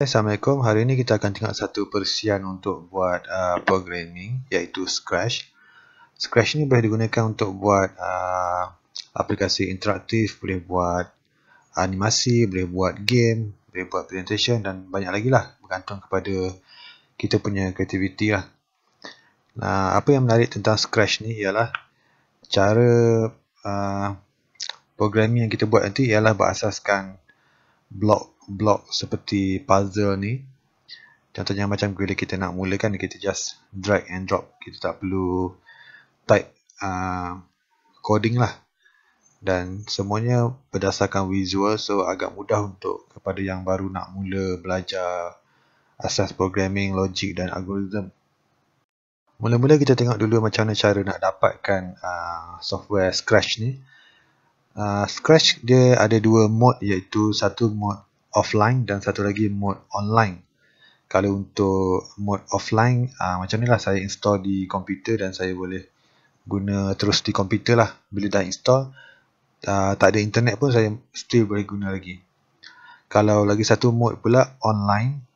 Assalamualaikum. Hari ini kita akan tengok satu persian untuk buat uh, programming iaitu Scratch. Scratch ni boleh digunakan untuk buat uh, aplikasi interaktif, boleh buat animasi, boleh buat game, boleh buat presentation dan banyak lagi lah bergantung kepada kita punya kreativiti lah. Nah, apa yang menarik tentang Scratch ni ialah cara uh, programming yang kita buat nanti ialah berasaskan blok blok seperti puzzle ni contohnya macam bila kita nak mulakan kita just drag and drop kita tak perlu type uh, coding lah dan semuanya berdasarkan visual so agak mudah untuk kepada yang baru nak mula belajar asas programming, logic dan algorithm mula-mula kita tengok dulu macam mana cara nak dapatkan uh, software Scratch ni uh, Scratch dia ada dua mode iaitu satu mode offline dan satu lagi mode online. Kalau untuk mode offline, uh, macam ni lah saya install di komputer dan saya boleh guna terus di komputer lah. Bila dah install, uh, tak ada internet pun saya still boleh guna lagi. Kalau lagi satu mode pula, online,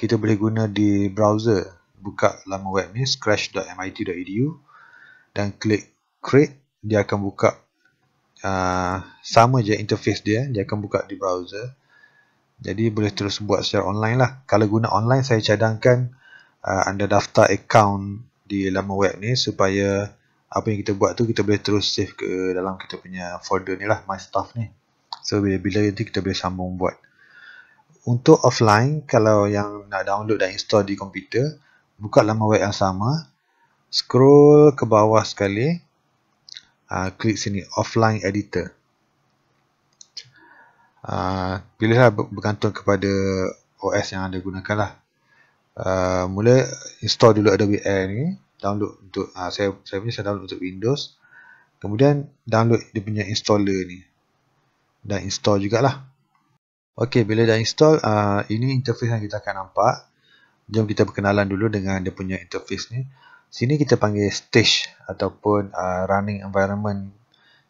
kita boleh guna di browser. Buka laman web ni, scratch.mit.edu dan klik create, dia akan buka uh, sama je interface dia, dia akan buka di browser jadi boleh terus buat secara online lah kalau guna online saya cadangkan uh, anda daftar account di laman web ni supaya apa yang kita buat tu kita boleh terus save ke dalam kita punya folder ni lah my stuff ni so bila, bila nanti kita boleh sambung buat untuk offline kalau yang nak download dan install di komputer buka laman web yang sama scroll ke bawah sekali uh, klik sini offline editor Ah, pilihlah bergantung kepada OS yang anda gunakan lah. Uh, mula install dulu Adobe Air ni, download untuk uh, saya saya punya saya download untuk Windows. Kemudian download dia punya installer ni dan install jugalah. Okey, bila dah install, uh, ini interface yang kita akan nampak. Jom kita berkenalan dulu dengan dia punya interface ni. Sini kita panggil stage ataupun uh, running environment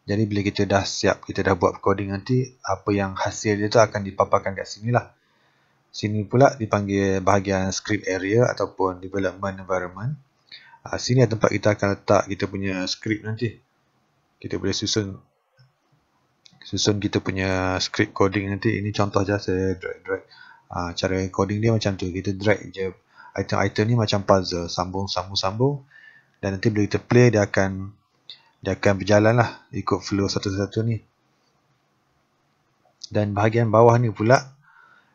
jadi bila kita dah siap, kita dah buat coding nanti, apa yang hasil dia tu akan dipaparkan kat sini lah. Sini pula dipanggil bahagian script area ataupun development environment. Uh, sini adalah tempat kita akan letak kita punya script nanti. Kita boleh susun susun kita punya script coding nanti. Ini contoh je saya drag-drag. Uh, ah, cara coding dia macam tu. Kita drag je item-item ni macam puzzle. Sambung-sambung-sambung. Dan nanti bila kita play, dia akan dia akan berjalan lah ikut flow satu-satu ni dan bahagian bawah ni pula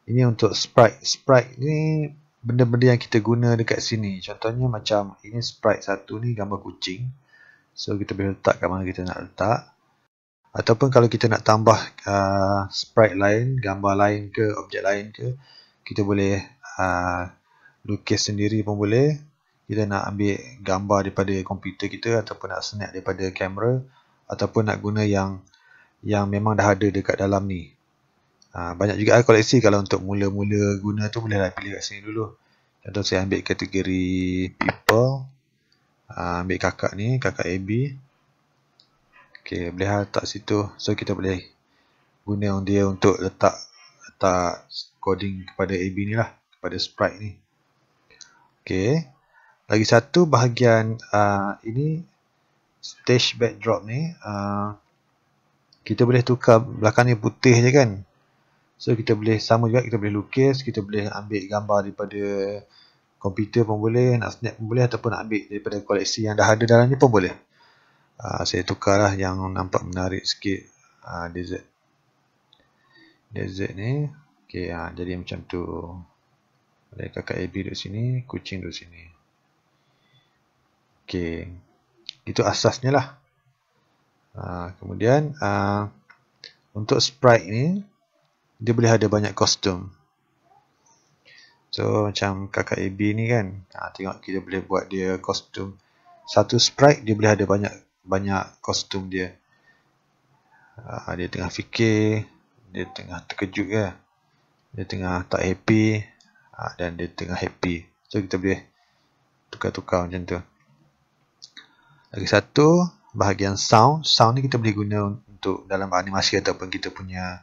ini untuk sprite sprite ni benda-benda yang kita guna dekat sini contohnya macam ini sprite satu ni gambar kucing so kita boleh letak kat mana kita nak letak ataupun kalau kita nak tambah uh, sprite lain gambar lain ke objek lain ke kita boleh uh, lukis sendiri pun boleh kita nak ambil gambar daripada komputer kita ataupun nak snap daripada kamera ataupun nak guna yang yang memang dah ada dekat dalam ni ha, banyak juga koleksi kalau untuk mula-mula guna tu bolehlah pilih kat sini dulu contoh saya ambil kategori people ha, ambil kakak ni, kakak AB ok, boleh lah letak situ so kita boleh guna dia untuk letak letak coding kepada AB ni lah kepada sprite ni ok lagi satu bahagian uh, ini stage backdrop ni uh, kita boleh tukar belakang ni putih je kan so kita boleh sama juga kita boleh lukis kita boleh ambil gambar daripada komputer pun boleh nak snap pun boleh ataupun nak ambil daripada koleksi yang dah ada dalam ni pun boleh uh, saya tukarlah yang nampak menarik sikit uh, DZ DZ ni okay uh, jadi macam tu ada kakak AB duduk sini kucing duduk sini Okey. Itu asasnya lah. Uh, kemudian uh, untuk sprite ni dia boleh ada banyak kostum. So macam kakak AB ni kan. Uh, tengok kita boleh buat dia kostum. Satu sprite dia boleh ada banyak banyak kostum dia. Uh, dia tengah fikir. Dia tengah terkejut ke. Dia tengah tak happy. Uh, dan dia tengah happy. So kita boleh tukar-tukar macam tu lagi satu bahagian sound sound ni kita boleh guna untuk dalam animasi ataupun kita punya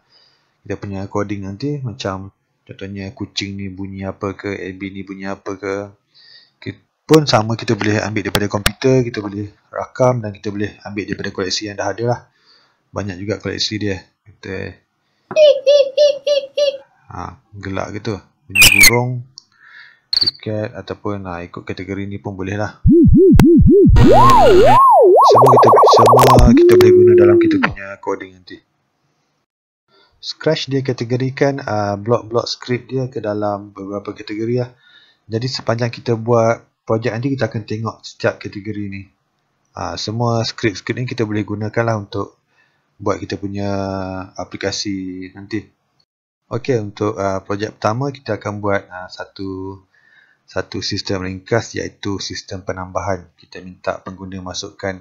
kita punya coding nanti macam contohnya kucing ni bunyi apa ke AB ni bunyi apa ke pun sama kita boleh ambil daripada komputer kita boleh rakam dan kita boleh ambil daripada koleksi yang dah ada lah banyak juga koleksi dia kita ha, gelak gitu bunyi burung tiket ataupun ha, ikut kategori ni pun boleh lah semua kita semua kita boleh guna dalam kita punya coding nanti scratch dia kategorikan uh, ah, blok-blok script dia ke dalam beberapa kategori lah jadi sepanjang kita buat projek nanti kita akan tengok setiap kategori ni uh, semua script-script ni kita boleh gunakan lah untuk buat kita punya aplikasi nanti Okey untuk uh, projek pertama kita akan buat uh, satu satu sistem ringkas iaitu sistem penambahan. Kita minta pengguna masukkan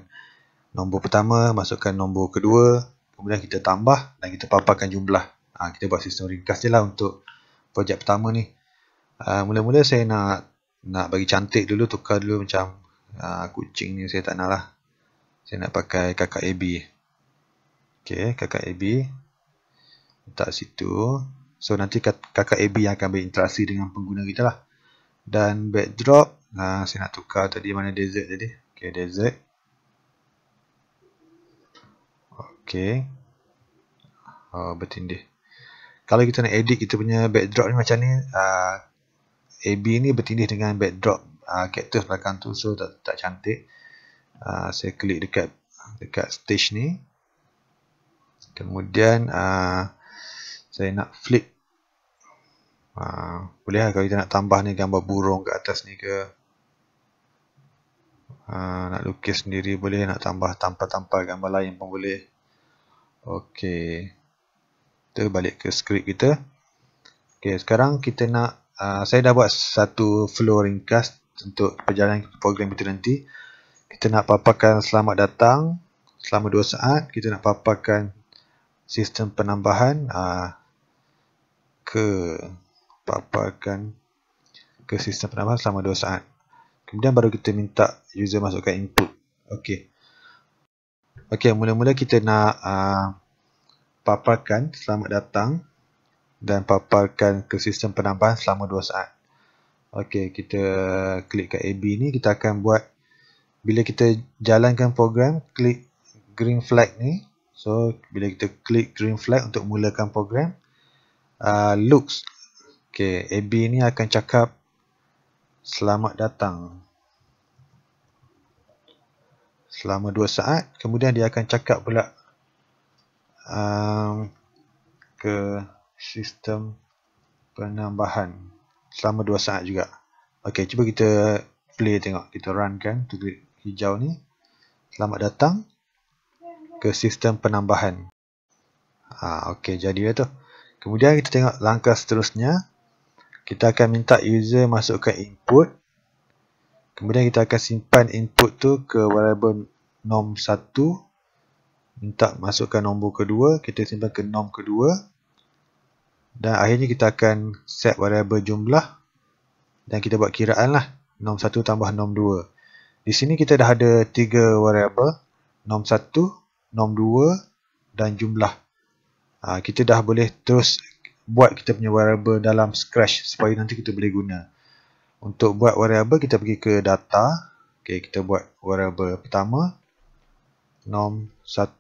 nombor pertama, masukkan nombor kedua, kemudian kita tambah dan kita paparkan jumlah. Ha, kita buat sistem ringkas je lah untuk projek pertama ni. Ha, mula-mula uh, saya nak nak bagi cantik dulu, tukar dulu macam uh, kucing ni saya tak nak lah. Saya nak pakai kakak AB. Okay, kakak AB. Letak situ. So, nanti kakak AB yang akan berinteraksi dengan pengguna kita lah dan backdrop nah saya nak tukar tadi mana desert tadi okey desert okey oh bertindih kalau kita nak edit kita punya backdrop ni macam ni uh, ah, AB ni bertindih dengan backdrop uh, cactus belakang tu so tak tak cantik uh, saya klik dekat dekat stage ni kemudian uh, saya nak flip Ha, boleh lah kalau kita nak tambah ni gambar burung kat atas ni ke. Ha, nak lukis sendiri boleh. Nak tambah tampal-tampal gambar lain pun boleh. Okey. Kita balik ke skrip kita. Okey sekarang kita nak. Uh, saya dah buat satu flow ringkas untuk perjalanan program kita nanti. Kita nak paparkan selamat datang. Selama 2 saat kita nak paparkan sistem penambahan uh, ke paparkan ke sistem penambahan selama 2 saat. Kemudian baru kita minta user masukkan input. Okey. Okey, mula-mula kita nak uh, paparkan selamat datang dan paparkan ke sistem penambahan selama 2 saat. Okey, kita klik kat AB ni kita akan buat bila kita jalankan program, klik green flag ni. So, bila kita klik green flag untuk mulakan program, uh, looks Okay, AB ni akan cakap selamat datang. Selama dua saat, kemudian dia akan cakap pula um, ke sistem penambahan selama dua saat juga. Okay, cuba kita play tengok. Kita run kan, tulis hijau ni. Selamat datang ke sistem penambahan. Ha, ah, okay, jadi dia tu. Kemudian kita tengok langkah seterusnya kita akan minta user masukkan input kemudian kita akan simpan input tu ke variable nom1 minta masukkan nombor kedua kita simpan ke nom kedua dan akhirnya kita akan set variable jumlah dan kita buat kiraan lah nom1 tambah nom2 di sini kita dah ada tiga variable nom1, nom2 dan jumlah ha, kita dah boleh terus buat kita punya variable dalam scratch supaya nanti kita boleh guna untuk buat variable kita pergi ke data ok kita buat variable pertama nom 1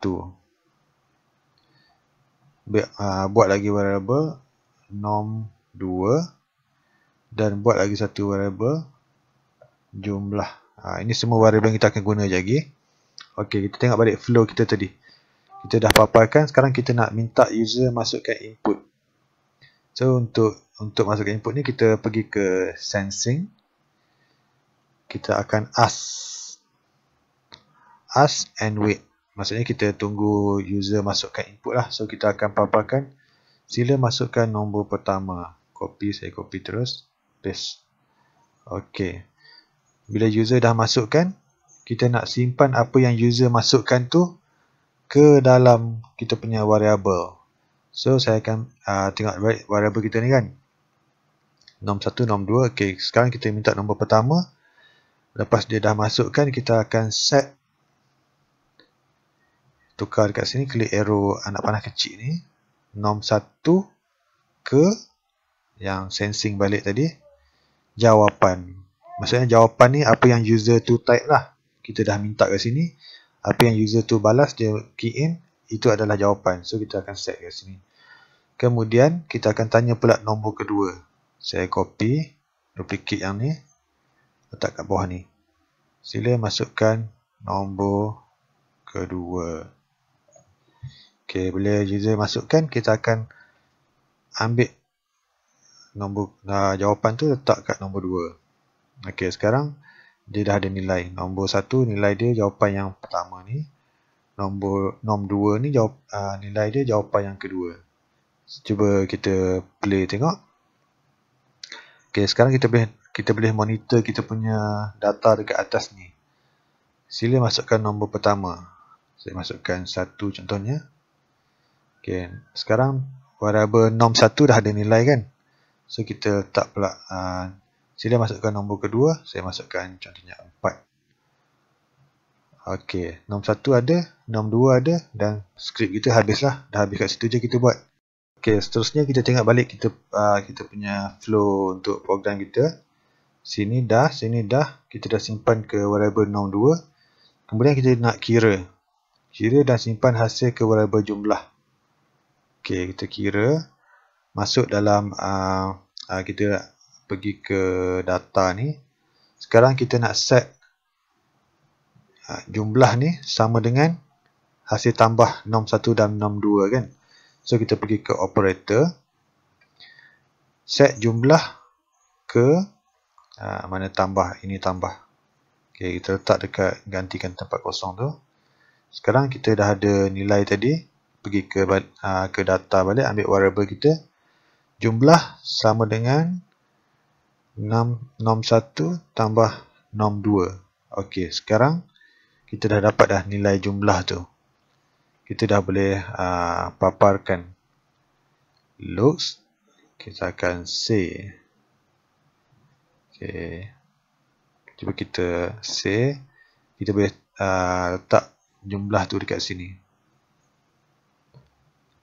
ah, buat lagi variable nom 2 dan buat lagi satu variable jumlah ah, ini semua variable yang kita akan guna sekejap lagi ok kita tengok balik flow kita tadi kita dah paparkan sekarang kita nak minta user masukkan input So untuk untuk masukkan input ni kita pergi ke sensing. Kita akan ask. Ask and wait. Maksudnya kita tunggu user masukkan input lah. So kita akan paparkan. Sila masukkan nombor pertama. Copy saya copy terus. Paste. Okay. Bila user dah masukkan. Kita nak simpan apa yang user masukkan tu. Ke dalam kita punya variable. So saya akan uh, tengok variable kita ni kan. Nom 1, nom 2. Okay, sekarang kita minta nombor pertama. Lepas dia dah masukkan, kita akan set. Tukar dekat sini, klik arrow anak panah kecil ni. Nom 1 ke yang sensing balik tadi. Jawapan. Maksudnya jawapan ni apa yang user tu type lah. Kita dah minta kat sini. Apa yang user tu balas, dia key in itu adalah jawapan. So kita akan set kat sini. Kemudian kita akan tanya pula nombor kedua. Saya copy duplicate yang ni letak kat bawah ni. Sila masukkan nombor kedua. Okey, bila user masukkan kita akan ambil nombor uh, jawapan tu letak kat nombor dua. Okey, sekarang dia dah ada nilai. Nombor satu nilai dia jawapan yang pertama ni nombor nom 2 ni jawab uh, nilai dia jawapan yang kedua. Cuba kita play tengok. Okey, sekarang kita boleh kita boleh monitor kita punya data dekat atas ni. Sila masukkan nombor pertama. Saya masukkan 1 contohnya. Okey, sekarang variable nom 1 dah ada nilai kan. So kita tak pula uh, sila masukkan nombor kedua, saya masukkan contohnya 4. Okey, nom 1 ada, nom 2 ada dan skrip kita habislah. Dah habis kat situ je kita buat. Okey, seterusnya kita tengok balik kita uh, kita punya flow untuk program kita. Sini dah, sini dah. Kita dah simpan ke variable nom 2. Kemudian kita nak kira. Kira dan simpan hasil ke variable jumlah. Okey, kita kira. Masuk dalam uh, uh, kita pergi ke data ni. Sekarang kita nak set Ha, jumlah ni sama dengan hasil tambah nom 1 dan nom 2 kan so kita pergi ke operator set jumlah ke ha, mana tambah ini tambah okay, kita letak dekat gantikan tempat kosong tu sekarang kita dah ada nilai tadi pergi ke ha, ke data balik ambil variable kita jumlah sama dengan nom 1 tambah nom 2 ok sekarang kita dah dapat dah nilai jumlah tu kita dah boleh uh, paparkan looks kita akan save okay. cuba kita save kita boleh uh, letak jumlah tu dekat sini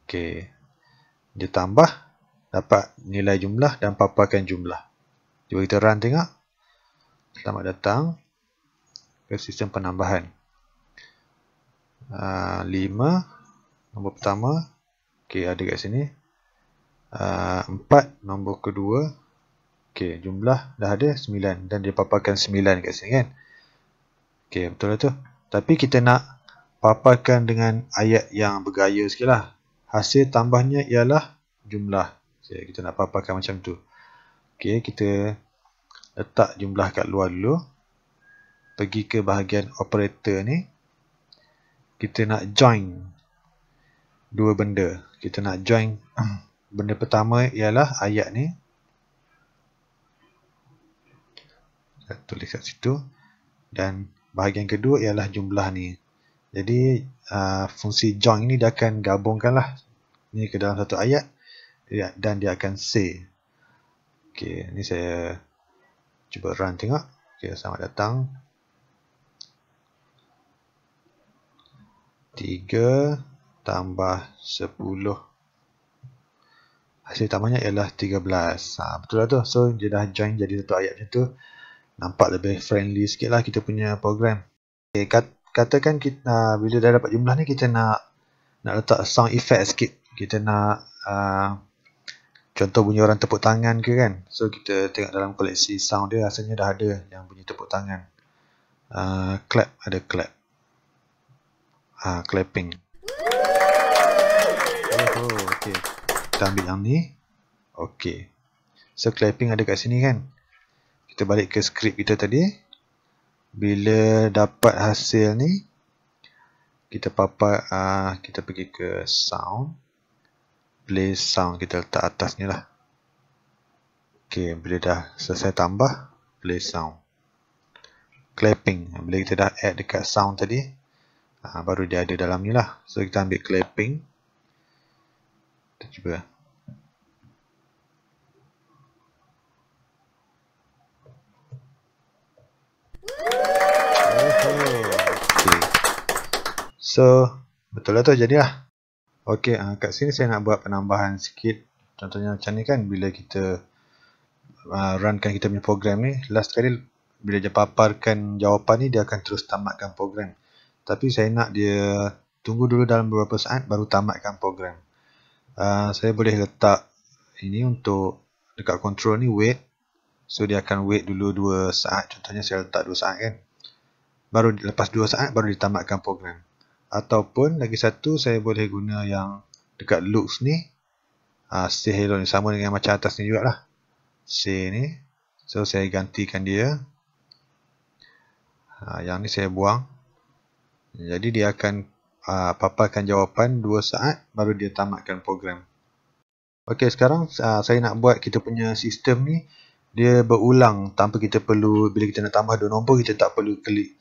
Okay. dia tambah dapat nilai jumlah dan paparkan jumlah cuba kita run tengok selamat datang ke sistem penambahan 5 ah, nombor pertama okey ada kat sini 4 ah, nombor kedua okey jumlah dah ada 9 dan dia paparkan 9 kat sini kan okey betul lah tu tapi kita nak paparkan dengan ayat yang bergaya sikitlah hasil tambahnya ialah jumlah okay, kita nak paparkan macam tu okey kita letak jumlah kat luar dulu pergi ke bahagian operator ni kita nak join dua benda. Kita nak join benda pertama ialah ayat ni. Saya tulis kat situ. Dan bahagian kedua ialah jumlah ni. Jadi uh, fungsi join ni dia akan gabungkan lah ni ke dalam satu ayat dan dia akan say. Okay, ni saya cuba run tengok. Okay, selamat datang. Tiga tambah sepuluh hasil tambahnya ialah 13 ha, betul lah tu so dia dah join jadi satu ayat macam tu nampak lebih friendly sikit lah kita punya program okay, eh, kat, katakan kita uh, bila dah dapat jumlah ni kita nak nak letak sound effect sikit kita nak uh, contoh bunyi orang tepuk tangan ke kan so kita tengok dalam koleksi sound dia rasanya dah ada yang bunyi tepuk tangan uh, clap ada clap uh, clapping. Oh, okay. Kita ambil yang ni. Okay. So, clapping ada kat sini kan? Kita balik ke skrip kita tadi. Bila dapat hasil ni, kita papa. uh, kita pergi ke sound. Play sound. Kita letak atas ni lah. Okay. Bila dah selesai tambah, play sound. Clapping. Bila kita dah add dekat sound tadi, ha, baru dia ada dalam ni lah so kita ambil clipping kita cuba So, betul lah tu jadilah. Ok, uh, ah, kat sini saya nak buat penambahan sikit. Contohnya macam ni kan, bila kita ah, run kan kita punya program ni. Last kali, bila dia paparkan jawapan ni, dia akan terus tamatkan program tapi saya nak dia tunggu dulu dalam beberapa saat baru tamatkan program uh, saya boleh letak ini untuk dekat control ni wait so dia akan wait dulu 2 saat contohnya saya letak 2 saat kan baru lepas 2 saat baru ditamatkan program ataupun lagi satu saya boleh guna yang dekat looks ni uh, ah, say hello ni sama dengan macam atas ni juga lah say ni so saya gantikan dia uh, yang ni saya buang jadi dia akan uh, paparkan jawapan 2 saat baru dia tamatkan program. Okey, sekarang uh, saya nak buat kita punya sistem ni dia berulang tanpa kita perlu bila kita nak tambah dua nombor kita tak perlu klik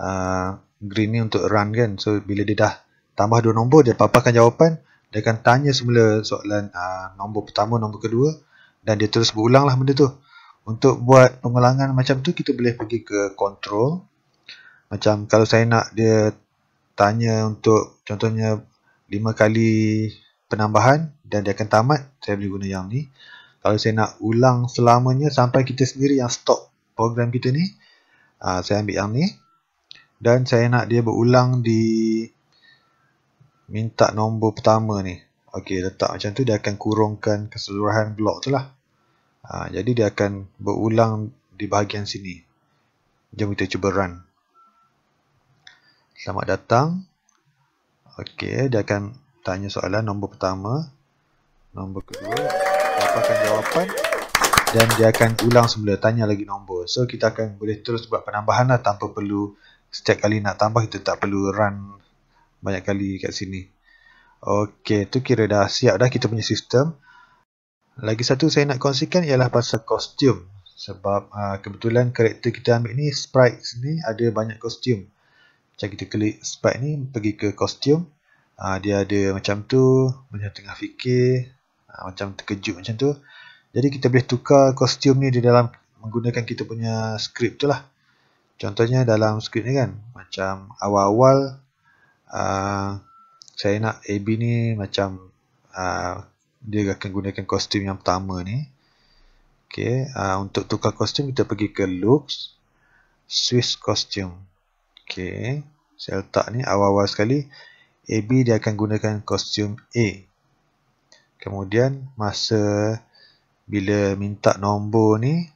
uh, green ni untuk run kan. So bila dia dah tambah dua nombor dia paparkan jawapan dia akan tanya semula soalan uh, nombor pertama, nombor kedua dan dia terus berulanglah lah benda tu. Untuk buat pengulangan macam tu kita boleh pergi ke control macam kalau saya nak dia tanya untuk contohnya 5 kali penambahan dan dia akan tamat saya boleh guna yang ni kalau saya nak ulang selamanya sampai kita sendiri yang stop program kita ni ah, saya ambil yang ni dan saya nak dia berulang di minta nombor pertama ni ok letak macam tu dia akan kurungkan keseluruhan blok tu lah ah, jadi dia akan berulang di bahagian sini jom kita cuba run Selamat datang. Okey, dia akan tanya soalan nombor pertama, nombor kedua, apa kan jawapan dan dia akan ulang semula tanya lagi nombor. So kita akan boleh terus buat penambahan lah tanpa perlu setiap kali nak tambah kita tak perlu run banyak kali kat sini. Okey, tu kira dah siap dah kita punya sistem. Lagi satu saya nak kongsikan ialah pasal kostum. Sebab aa, ah, kebetulan karakter kita ambil ni, sprites ni ada banyak kostum macam kita klik sprite ni pergi ke kostum ha, ah, dia ada macam tu macam tengah fikir ha, macam terkejut macam tu jadi kita boleh tukar kostum ni di dalam menggunakan kita punya skrip tu lah contohnya dalam skrip ni kan macam awal-awal uh, saya nak AB ni macam uh, dia akan gunakan kostum yang pertama ni Okay, uh, untuk tukar kostum kita pergi ke looks Swiss costume Okey. Saya letak ni awal-awal sekali. AB dia akan gunakan kostum A. Kemudian masa bila minta nombor ni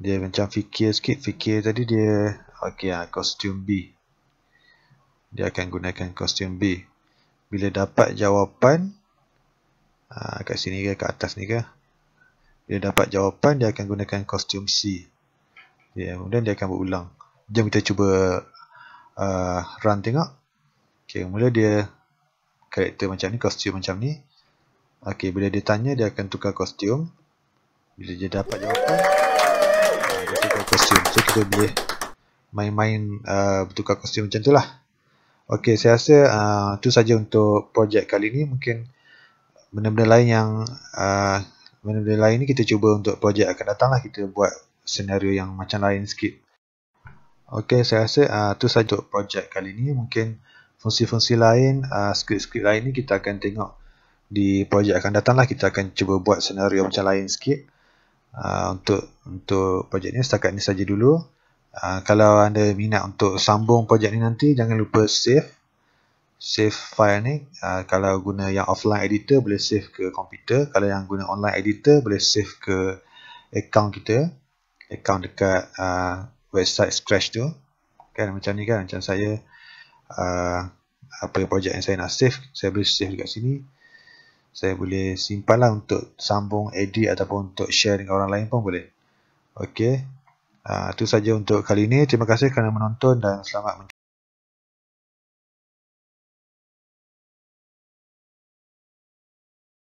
dia macam fikir sikit, fikir tadi dia okey ah kostum B. Dia akan gunakan kostum B. Bila dapat jawapan ah kat sini ke kat atas ni ke? Bila dapat jawapan dia akan gunakan kostum C. Ya, kemudian dia akan berulang jom kita cuba uh, run tengok Ok, mula dia karakter macam ni, kostum macam ni Ok, bila dia tanya, dia akan tukar kostum bila dia dapat jawapan uh, dia tukar kostum so kita boleh main-main uh, tukar kostum macam tu lah ok, saya rasa uh, tu saja untuk projek kali ni, mungkin benda-benda lain yang uh, benda-benda lain ni kita cuba untuk projek akan datang lah, kita buat senario yang macam lain sikit Okey, saya rasa uh, tu saja projek kali ini. Mungkin fungsi-fungsi lain, uh, skrip-skrip lain ni kita akan tengok di projek akan datang lah. Kita akan cuba buat senario macam lain sikit uh, untuk untuk projek ni. Setakat ni saja dulu. Uh, kalau anda minat untuk sambung projek ni nanti, jangan lupa save. Save file ni. Uh, kalau guna yang offline editor, boleh save ke komputer. Kalau yang guna online editor, boleh save ke account kita. Account dekat... Uh, website scratch tu kan macam ni kan macam saya uh, apa projek yang saya nak save saya boleh save dekat sini saya boleh simpan lah untuk sambung edit ataupun untuk share dengan orang lain pun boleh ok uh, tu saja untuk kali ini terima kasih kerana menonton dan selamat menonton